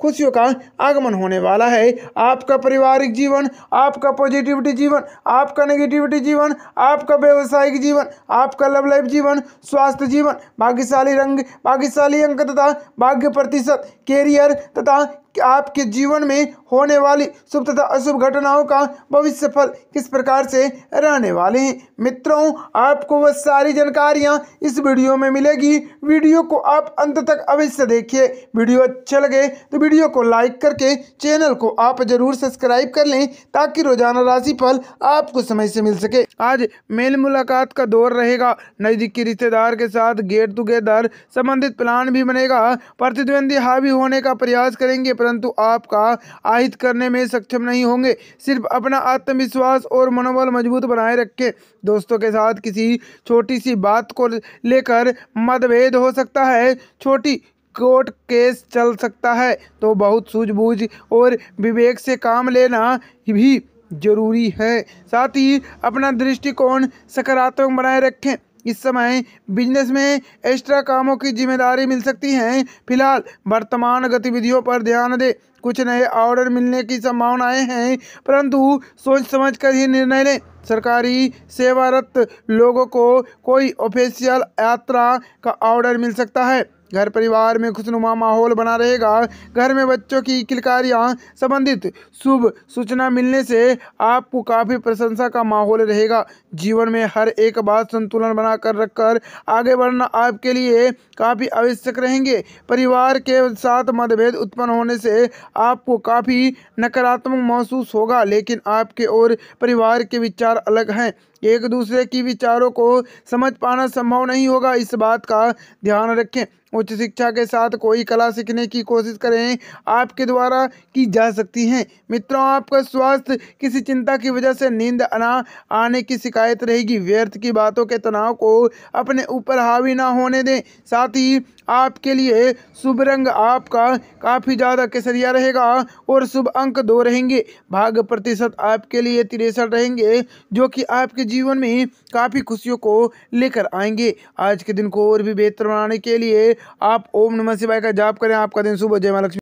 खुशियों का आगमन होने वाला है आपका पारिवारिक जीवन आपका पॉजिटिविटी जीवन आपका नेगेटिविटी जीवन आपका व्यवसायिक जीवन आपका लव लाइफ जीवन स्वास्थ्य जीवन भाग्यशाली रंग भाग्यशाली अंक तथा भाग्य प्रतिशत कैरियर तथा आपके जीवन में होने वाली शुभ तथा अशुभ घटनाओं का भविष्य फल किस प्रकार से रहने वाले हैं मित्रों आपको वह सारी जानकारियाँ इस वीडियो में मिलेगी वीडियो को आप अंत तक अवश्य देखिए वीडियो अच्छा लगे तो वीडियो को लाइक करके चैनल को आप जरूर सब्सक्राइब कर लें ताकि रोजाना राशि फल आपको समय से मिल सके आज मेल मुलाकात का दौर रहेगा नज़दीकी रिश्तेदार के साथ गेट टुगेदर संबंधित प्लान भी बनेगा प्रतिद्वंदी हावी होने का प्रयास करेंगे परंतु आपका आहित करने में सक्षम नहीं होंगे सिर्फ अपना आत्मविश्वास और मनोबल मजबूत बनाए रखें दोस्तों के साथ किसी छोटी सी बात को लेकर मतभेद हो सकता है छोटी कोर्ट केस चल सकता है तो बहुत सूझबूझ और विवेक से काम लेना भी जरूरी है साथ ही अपना दृष्टिकोण सकारात्मक बनाए रखें इस समय बिजनेस में एक्स्ट्रा कामों की जिम्मेदारी मिल सकती है फिलहाल वर्तमान गतिविधियों पर ध्यान दें कुछ नए ऑर्डर मिलने की संभावनाएं हैं परंतु सोच समझ कर ही निर्णय लें सरकारी सेवारत लोगों को कोई ऑफिशियल यात्रा का ऑर्डर मिल सकता है घर परिवार में खुशनुमा माहौल बना रहेगा घर में बच्चों की किलकारियाँ संबंधित शुभ सूचना मिलने से आपको काफ़ी प्रशंसा का माहौल रहेगा जीवन में हर एक बात संतुलन बनाकर रखकर आगे बढ़ना आपके लिए काफ़ी आवश्यक रहेंगे परिवार के साथ मतभेद उत्पन्न होने से आपको काफ़ी नकारात्मक महसूस होगा लेकिन आपके और परिवार के विचार अलग हैं एक दूसरे की विचारों को समझ पाना संभव नहीं होगा इस बात का ध्यान रखें उच्च शिक्षा के साथ कोई कला सीखने की कोशिश करें आपके द्वारा की जा सकती हैं मित्रों आपका स्वास्थ्य किसी चिंता की वजह से नींद आना आने की शिकायत रहेगी व्यर्थ की बातों के तनाव को अपने ऊपर हावी ना होने दें साथ ही आपके लिए शुभ रंग आपका काफ़ी ज़्यादा केसरिया रहेगा और शुभ अंक दो रहेंगे भाग्य प्रतिशत आपके लिए तिरसठ रहेंगे जो कि आपके जीवन में काफ़ी खुशियों को लेकर आएंगे आज के दिन को और भी बेहतर बनाने के लिए आप ओम नमः शिवाय का जाप करें आपका दिन शुभ जय माँ